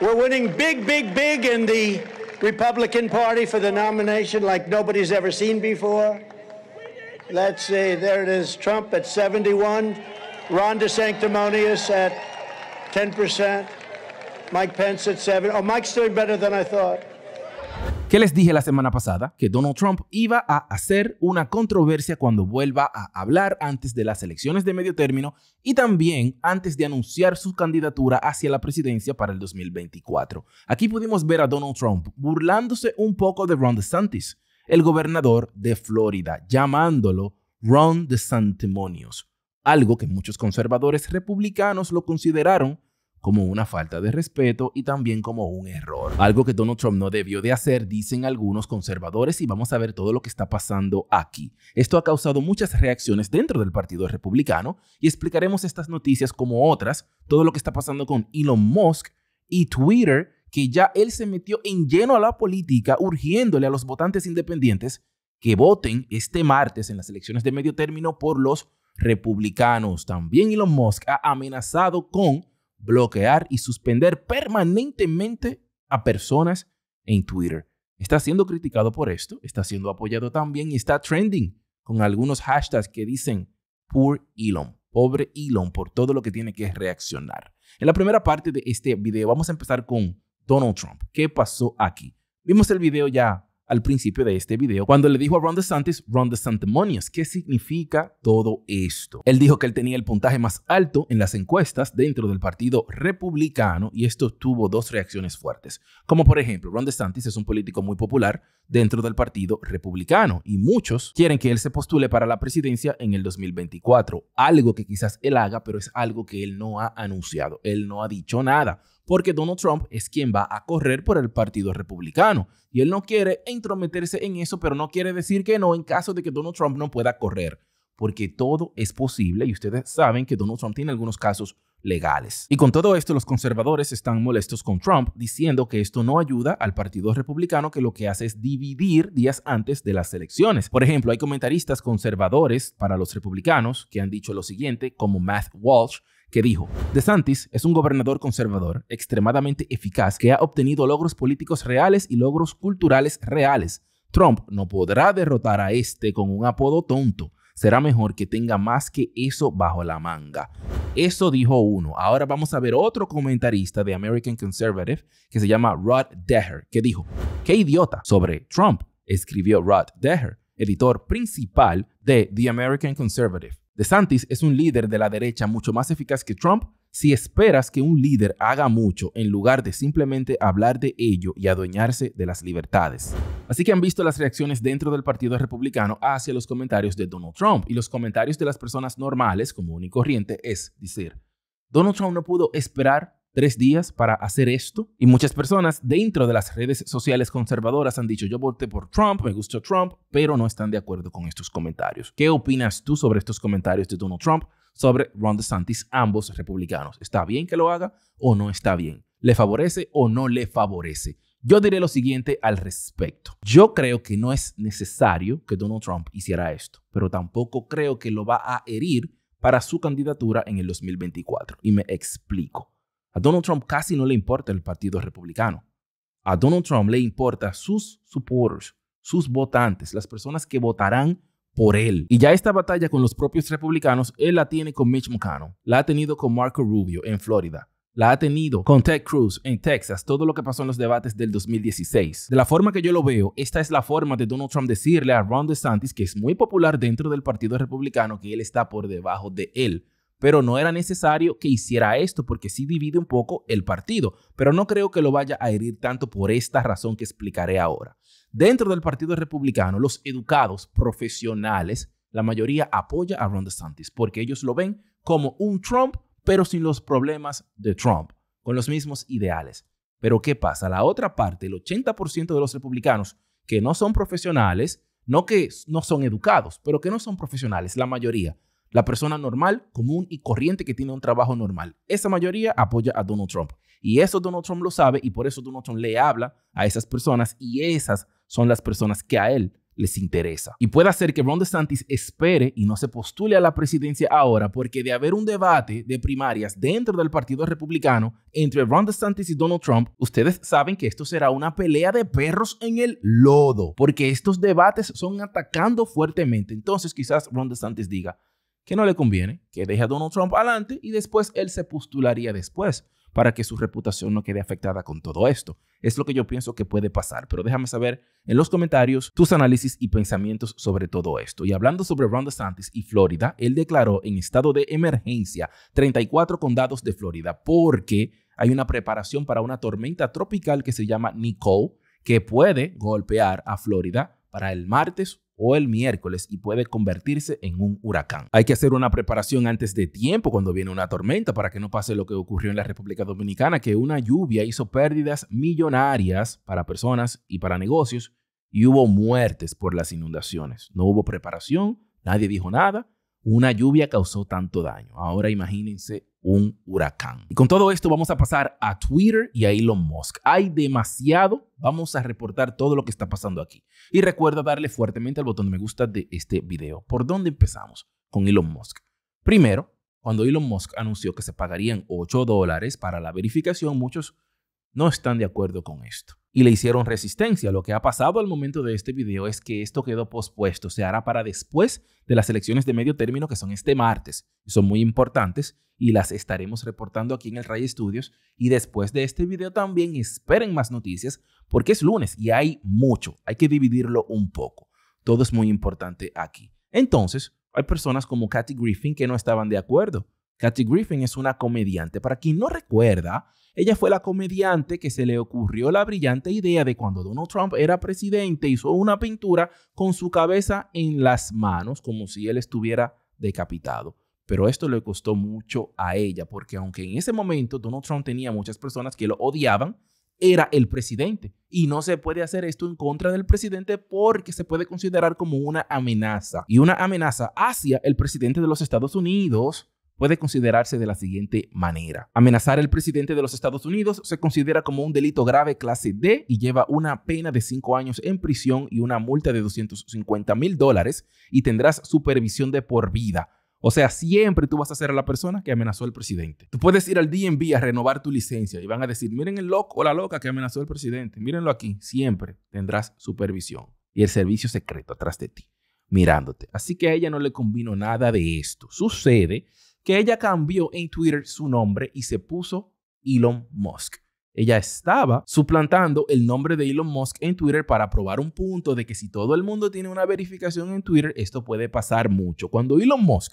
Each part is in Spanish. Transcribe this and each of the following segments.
We're winning big, big, big in the Republican Party for the nomination like nobody's ever seen before. Let's see, there it is Trump at 71, Ron Sanctimonious at 10%, Mike Pence at 7. Oh, Mike's doing better than I thought. ¿Qué les dije la semana pasada? Que Donald Trump iba a hacer una controversia cuando vuelva a hablar antes de las elecciones de medio término y también antes de anunciar su candidatura hacia la presidencia para el 2024. Aquí pudimos ver a Donald Trump burlándose un poco de Ron DeSantis, el gobernador de Florida, llamándolo Ron Santimonios, algo que muchos conservadores republicanos lo consideraron como una falta de respeto y también como un error. Algo que Donald Trump no debió de hacer, dicen algunos conservadores, y vamos a ver todo lo que está pasando aquí. Esto ha causado muchas reacciones dentro del Partido Republicano y explicaremos estas noticias como otras, todo lo que está pasando con Elon Musk y Twitter, que ya él se metió en lleno a la política, urgiéndole a los votantes independientes que voten este martes en las elecciones de medio término por los republicanos. También Elon Musk ha amenazado con bloquear y suspender permanentemente a personas en Twitter. Está siendo criticado por esto, está siendo apoyado también y está trending con algunos hashtags que dicen poor Elon, pobre Elon por todo lo que tiene que reaccionar. En la primera parte de este video vamos a empezar con Donald Trump. ¿Qué pasó aquí? Vimos el video ya al principio de este video, cuando le dijo a Ron DeSantis, Ron DeSantis, ¿qué significa todo esto? Él dijo que él tenía el puntaje más alto en las encuestas dentro del Partido Republicano y esto tuvo dos reacciones fuertes. Como por ejemplo, Ron DeSantis es un político muy popular dentro del Partido Republicano y muchos quieren que él se postule para la presidencia en el 2024, algo que quizás él haga, pero es algo que él no ha anunciado, él no ha dicho nada porque Donald Trump es quien va a correr por el Partido Republicano. Y él no quiere entrometerse en eso, pero no quiere decir que no en caso de que Donald Trump no pueda correr, porque todo es posible y ustedes saben que Donald Trump tiene algunos casos legales. Y con todo esto, los conservadores están molestos con Trump, diciendo que esto no ayuda al Partido Republicano, que lo que hace es dividir días antes de las elecciones. Por ejemplo, hay comentaristas conservadores para los republicanos que han dicho lo siguiente, como Matt Walsh, que dijo, DeSantis es un gobernador conservador extremadamente eficaz que ha obtenido logros políticos reales y logros culturales reales. Trump no podrá derrotar a este con un apodo tonto. Será mejor que tenga más que eso bajo la manga. Eso dijo uno. Ahora vamos a ver otro comentarista de American Conservative que se llama Rod Deher, que dijo, qué idiota sobre Trump, escribió Rod Deher, editor principal de The American Conservative. DeSantis es un líder de la derecha mucho más eficaz que Trump si esperas que un líder haga mucho en lugar de simplemente hablar de ello y adueñarse de las libertades. Así que han visto las reacciones dentro del Partido Republicano hacia los comentarios de Donald Trump y los comentarios de las personas normales, como y corriente, es decir, Donald Trump no pudo esperar tres días para hacer esto. Y muchas personas dentro de las redes sociales conservadoras han dicho, yo voté por Trump, me gustó Trump, pero no están de acuerdo con estos comentarios. ¿Qué opinas tú sobre estos comentarios de Donald Trump sobre Ron DeSantis, ambos republicanos? ¿Está bien que lo haga o no está bien? ¿Le favorece o no le favorece? Yo diré lo siguiente al respecto. Yo creo que no es necesario que Donald Trump hiciera esto, pero tampoco creo que lo va a herir para su candidatura en el 2024. Y me explico. A Donald Trump casi no le importa el Partido Republicano. A Donald Trump le importa sus supporters, sus votantes, las personas que votarán por él. Y ya esta batalla con los propios republicanos, él la tiene con Mitch McConnell, la ha tenido con Marco Rubio en Florida, la ha tenido con Ted Cruz en Texas, todo lo que pasó en los debates del 2016. De la forma que yo lo veo, esta es la forma de Donald Trump decirle a Ron DeSantis, que es muy popular dentro del Partido Republicano, que él está por debajo de él pero no era necesario que hiciera esto porque sí divide un poco el partido, pero no creo que lo vaya a herir tanto por esta razón que explicaré ahora. Dentro del Partido Republicano, los educados profesionales, la mayoría apoya a Ron DeSantis porque ellos lo ven como un Trump, pero sin los problemas de Trump, con los mismos ideales. Pero ¿qué pasa? La otra parte, el 80% de los republicanos que no son profesionales, no que no son educados, pero que no son profesionales, la mayoría, la persona normal, común y corriente que tiene un trabajo normal. Esa mayoría apoya a Donald Trump. Y eso Donald Trump lo sabe y por eso Donald Trump le habla a esas personas y esas son las personas que a él les interesa. Y puede ser que Ron DeSantis espere y no se postule a la presidencia ahora porque de haber un debate de primarias dentro del Partido Republicano entre Ron DeSantis y Donald Trump, ustedes saben que esto será una pelea de perros en el lodo, porque estos debates son atacando fuertemente. Entonces quizás Ron DeSantis diga, que no le conviene, que deje a Donald Trump adelante y después él se postularía después para que su reputación no quede afectada con todo esto. Es lo que yo pienso que puede pasar, pero déjame saber en los comentarios tus análisis y pensamientos sobre todo esto. Y hablando sobre Ron DeSantis y Florida, él declaró en estado de emergencia 34 condados de Florida porque hay una preparación para una tormenta tropical que se llama Nicole que puede golpear a Florida para el martes o el miércoles y puede convertirse en un huracán. Hay que hacer una preparación antes de tiempo cuando viene una tormenta para que no pase lo que ocurrió en la República Dominicana, que una lluvia hizo pérdidas millonarias para personas y para negocios y hubo muertes por las inundaciones. No hubo preparación, nadie dijo nada, una lluvia causó tanto daño. Ahora imagínense un huracán. Y con todo esto vamos a pasar a Twitter y a Elon Musk. Hay demasiado. Vamos a reportar todo lo que está pasando aquí. Y recuerda darle fuertemente al botón de me gusta de este video. ¿Por dónde empezamos? Con Elon Musk. Primero, cuando Elon Musk anunció que se pagarían 8 dólares para la verificación, muchos no están de acuerdo con esto. Y le hicieron resistencia. Lo que ha pasado al momento de este video es que esto quedó pospuesto. Se hará para después de las elecciones de medio término que son este martes. Son muy importantes y las estaremos reportando aquí en el Ray Studios. Y después de este video también esperen más noticias porque es lunes y hay mucho. Hay que dividirlo un poco. Todo es muy importante aquí. Entonces, hay personas como Kathy Griffin que no estaban de acuerdo Kathy Griffin es una comediante. Para quien no recuerda, ella fue la comediante que se le ocurrió la brillante idea de cuando Donald Trump era presidente, hizo una pintura con su cabeza en las manos, como si él estuviera decapitado. Pero esto le costó mucho a ella, porque aunque en ese momento Donald Trump tenía muchas personas que lo odiaban, era el presidente. Y no se puede hacer esto en contra del presidente porque se puede considerar como una amenaza. Y una amenaza hacia el presidente de los Estados Unidos puede considerarse de la siguiente manera. Amenazar al presidente de los Estados Unidos se considera como un delito grave clase D y lleva una pena de 5 años en prisión y una multa de 250 mil dólares y tendrás supervisión de por vida. O sea, siempre tú vas a ser la persona que amenazó al presidente. Tú puedes ir al DMV a renovar tu licencia y van a decir, miren el loco o la loca que amenazó al presidente, mírenlo aquí. Siempre tendrás supervisión y el servicio secreto atrás de ti, mirándote. Así que a ella no le convino nada de esto. Sucede que ella cambió en Twitter su nombre y se puso Elon Musk. Ella estaba suplantando el nombre de Elon Musk en Twitter para probar un punto de que si todo el mundo tiene una verificación en Twitter, esto puede pasar mucho. Cuando Elon Musk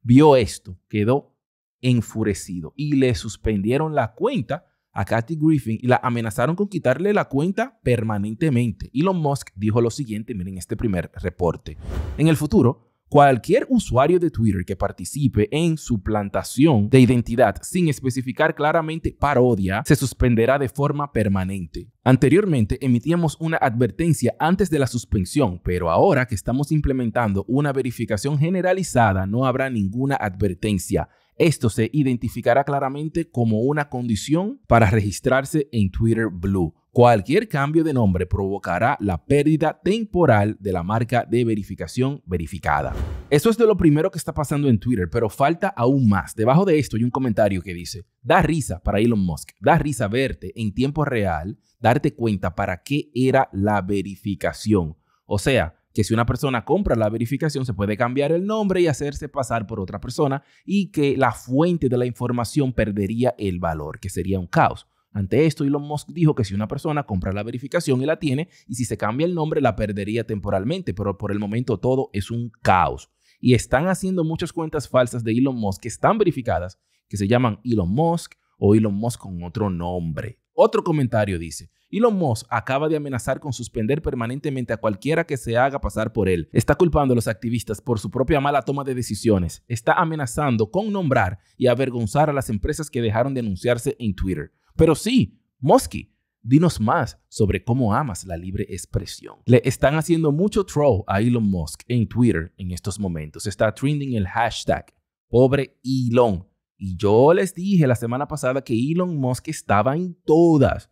vio esto, quedó enfurecido y le suspendieron la cuenta a Kathy Griffin y la amenazaron con quitarle la cuenta permanentemente. Elon Musk dijo lo siguiente, miren este primer reporte. En el futuro, Cualquier usuario de Twitter que participe en suplantación de identidad sin especificar claramente parodia se suspenderá de forma permanente. Anteriormente emitíamos una advertencia antes de la suspensión, pero ahora que estamos implementando una verificación generalizada no habrá ninguna advertencia. Esto se identificará claramente como una condición para registrarse en Twitter Blue. Cualquier cambio de nombre provocará la pérdida temporal de la marca de verificación verificada. Eso es de lo primero que está pasando en Twitter, pero falta aún más. Debajo de esto hay un comentario que dice, da risa para Elon Musk, da risa verte en tiempo real, darte cuenta para qué era la verificación. O sea, que si una persona compra la verificación se puede cambiar el nombre y hacerse pasar por otra persona y que la fuente de la información perdería el valor, que sería un caos. Ante esto, Elon Musk dijo que si una persona compra la verificación y la tiene, y si se cambia el nombre, la perdería temporalmente, pero por el momento todo es un caos. Y están haciendo muchas cuentas falsas de Elon Musk que están verificadas, que se llaman Elon Musk o Elon Musk con otro nombre. Otro comentario dice, Elon Musk acaba de amenazar con suspender permanentemente a cualquiera que se haga pasar por él. Está culpando a los activistas por su propia mala toma de decisiones. Está amenazando con nombrar y avergonzar a las empresas que dejaron de anunciarse en Twitter. Pero sí, Mosky, dinos más sobre cómo amas la libre expresión. Le están haciendo mucho troll a Elon Musk en Twitter en estos momentos. Está trending el hashtag pobre Elon. Y yo les dije la semana pasada que Elon Musk estaba en todas.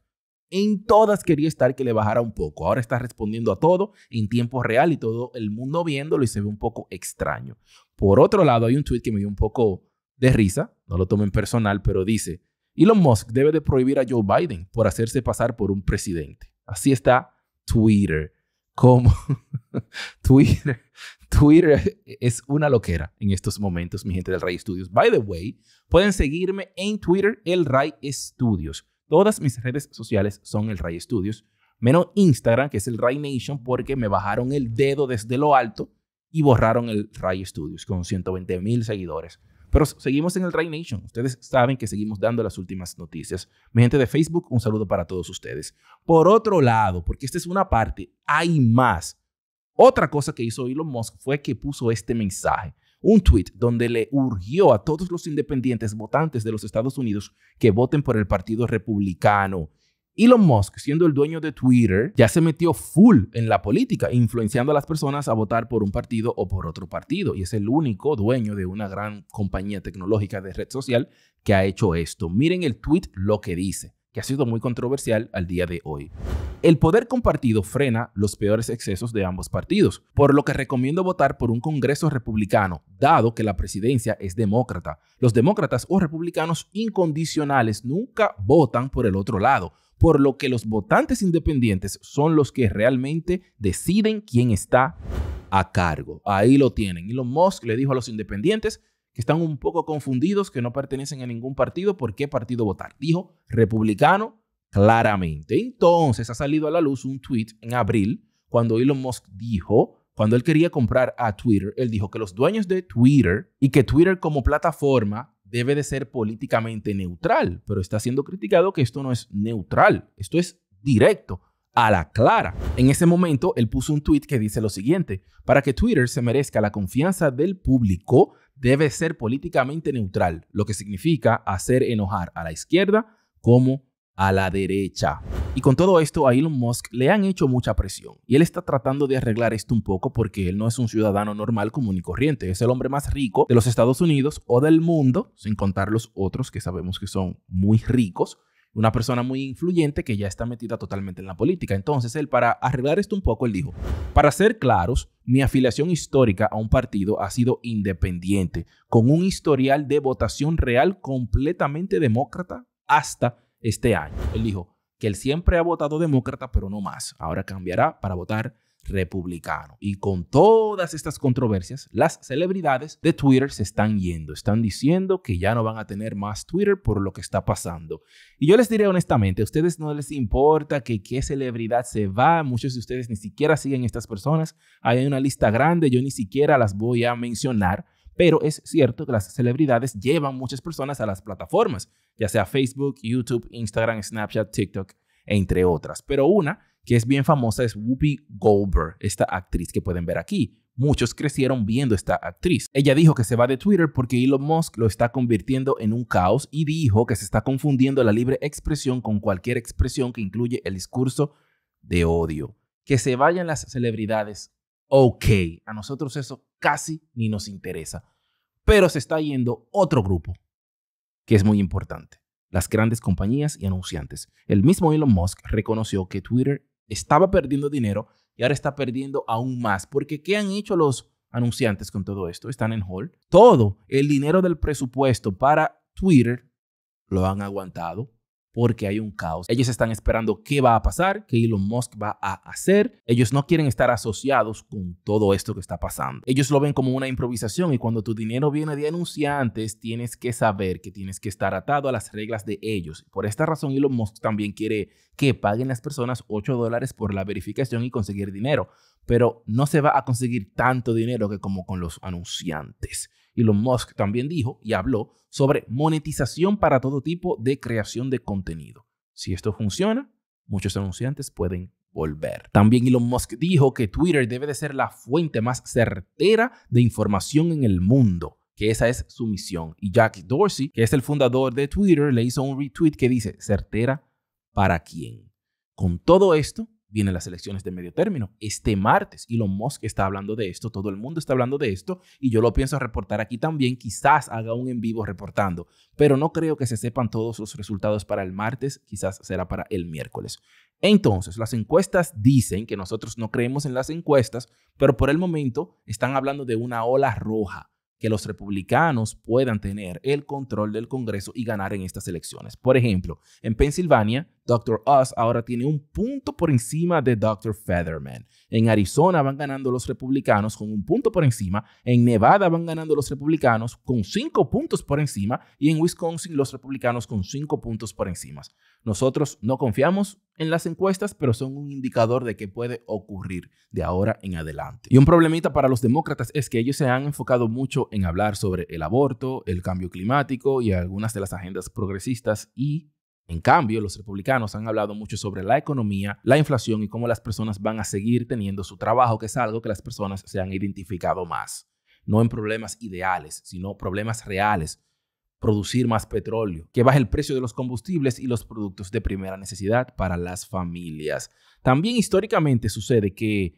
En todas quería estar que le bajara un poco. Ahora está respondiendo a todo en tiempo real y todo el mundo viéndolo y se ve un poco extraño. Por otro lado, hay un tweet que me dio un poco de risa, no lo en personal, pero dice, Elon Musk debe de prohibir a Joe Biden por hacerse pasar por un presidente. Así está Twitter. Como Twitter, Twitter es una loquera en estos momentos, mi gente del Ray Studios. By the way, pueden seguirme en Twitter, el Ray Studios. Todas mis redes sociales son el Ray Studios, menos Instagram, que es el Ray Nation, porque me bajaron el dedo desde lo alto y borraron el Ray Studios con 120 mil seguidores. Pero seguimos en el train Nation. Ustedes saben que seguimos dando las últimas noticias. Mi gente de Facebook, un saludo para todos ustedes. Por otro lado, porque esta es una parte, hay más. Otra cosa que hizo Elon Musk fue que puso este mensaje, un tweet donde le urgió a todos los independientes votantes de los Estados Unidos que voten por el Partido Republicano Elon Musk, siendo el dueño de Twitter, ya se metió full en la política, influenciando a las personas a votar por un partido o por otro partido. Y es el único dueño de una gran compañía tecnológica de red social que ha hecho esto. Miren el tweet lo que dice que ha sido muy controversial al día de hoy. El poder compartido frena los peores excesos de ambos partidos, por lo que recomiendo votar por un Congreso republicano, dado que la presidencia es demócrata. Los demócratas o republicanos incondicionales nunca votan por el otro lado, por lo que los votantes independientes son los que realmente deciden quién está a cargo. Ahí lo tienen. Elon Musk le dijo a los independientes que están un poco confundidos, que no pertenecen a ningún partido, por qué partido votar. Dijo republicano claramente. Entonces ha salido a la luz un tweet en abril cuando Elon Musk dijo, cuando él quería comprar a Twitter, él dijo que los dueños de Twitter y que Twitter como plataforma debe de ser políticamente neutral, pero está siendo criticado que esto no es neutral, esto es directo, a la clara. En ese momento, él puso un tweet que dice lo siguiente, para que Twitter se merezca la confianza del público, debe ser políticamente neutral, lo que significa hacer enojar a la izquierda como a la derecha. Y con todo esto a Elon Musk le han hecho mucha presión y él está tratando de arreglar esto un poco porque él no es un ciudadano normal común y corriente, es el hombre más rico de los Estados Unidos o del mundo, sin contar los otros que sabemos que son muy ricos, una persona muy influyente que ya está metida totalmente en la política. Entonces él para arreglar esto un poco, él dijo, para ser claros, mi afiliación histórica a un partido ha sido independiente, con un historial de votación real completamente demócrata hasta este año. Él dijo que él siempre ha votado demócrata, pero no más. Ahora cambiará para votar republicano. Y con todas estas controversias, las celebridades de Twitter se están yendo, están diciendo que ya no van a tener más Twitter por lo que está pasando. Y yo les diré honestamente, a ustedes no les importa que qué celebridad se va, muchos de ustedes ni siquiera siguen estas personas, hay una lista grande, yo ni siquiera las voy a mencionar, pero es cierto que las celebridades llevan muchas personas a las plataformas, ya sea Facebook, YouTube, Instagram, Snapchat, TikTok, entre otras. Pero una que es bien famosa es Whoopi Goldberg, esta actriz que pueden ver aquí. Muchos crecieron viendo esta actriz. Ella dijo que se va de Twitter porque Elon Musk lo está convirtiendo en un caos y dijo que se está confundiendo la libre expresión con cualquier expresión que incluye el discurso de odio. Que se vayan las celebridades ok, a nosotros eso casi ni nos interesa. Pero se está yendo otro grupo que es muy importante, las grandes compañías y anunciantes. El mismo Elon Musk reconoció que Twitter estaba perdiendo dinero y ahora está perdiendo aún más, porque ¿qué han hecho los anunciantes con todo esto? Están en hold. Todo el dinero del presupuesto para Twitter lo han aguantado porque hay un caos. Ellos están esperando qué va a pasar, qué Elon Musk va a hacer. Ellos no quieren estar asociados con todo esto que está pasando. Ellos lo ven como una improvisación y cuando tu dinero viene de anunciantes, tienes que saber que tienes que estar atado a las reglas de ellos. Por esta razón, Elon Musk también quiere que paguen las personas 8 dólares por la verificación y conseguir dinero, pero no se va a conseguir tanto dinero que como con los anunciantes. Elon Musk también dijo y habló sobre monetización para todo tipo de creación de contenido. Si esto funciona, muchos anunciantes pueden volver. También Elon Musk dijo que Twitter debe de ser la fuente más certera de información en el mundo que esa es su misión. Y Jack Dorsey, que es el fundador de Twitter, le hizo un retweet que dice, certera para quién. Con todo esto, vienen las elecciones de medio término. Este martes, y Elon Musk está hablando de esto, todo el mundo está hablando de esto, y yo lo pienso reportar aquí también, quizás haga un en vivo reportando, pero no creo que se sepan todos los resultados para el martes, quizás será para el miércoles. Entonces, las encuestas dicen que nosotros no creemos en las encuestas, pero por el momento están hablando de una ola roja que los republicanos puedan tener el control del Congreso y ganar en estas elecciones. Por ejemplo, en Pensilvania, Dr. Us ahora tiene un punto por encima de Dr. Featherman. En Arizona van ganando los republicanos con un punto por encima. En Nevada van ganando los republicanos con cinco puntos por encima. Y en Wisconsin los republicanos con cinco puntos por encima. Nosotros no confiamos en las encuestas, pero son un indicador de qué puede ocurrir de ahora en adelante. Y un problemita para los demócratas es que ellos se han enfocado mucho en hablar sobre el aborto, el cambio climático y algunas de las agendas progresistas y en cambio, los republicanos han hablado mucho sobre la economía, la inflación y cómo las personas van a seguir teniendo su trabajo, que es algo que las personas se han identificado más. No en problemas ideales, sino problemas reales. Producir más petróleo, que baje el precio de los combustibles y los productos de primera necesidad para las familias. También históricamente sucede que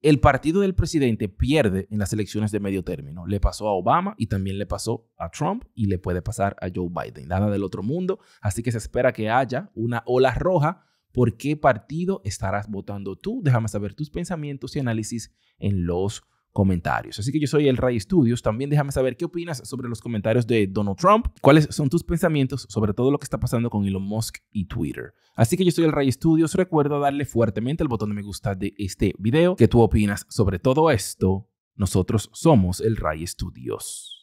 el partido del presidente pierde en las elecciones de medio término. Le pasó a Obama y también le pasó a Trump y le puede pasar a Joe Biden. Nada del otro mundo. Así que se espera que haya una ola roja. ¿Por qué partido estarás votando tú? Déjame saber tus pensamientos y análisis en los comentarios. Así que yo soy el Ray Studios. También déjame saber qué opinas sobre los comentarios de Donald Trump, cuáles son tus pensamientos sobre todo lo que está pasando con Elon Musk y Twitter. Así que yo soy el Ray Studios. Recuerda darle fuertemente al botón de me gusta de este video. ¿Qué tú opinas sobre todo esto? Nosotros somos el Ray Studios.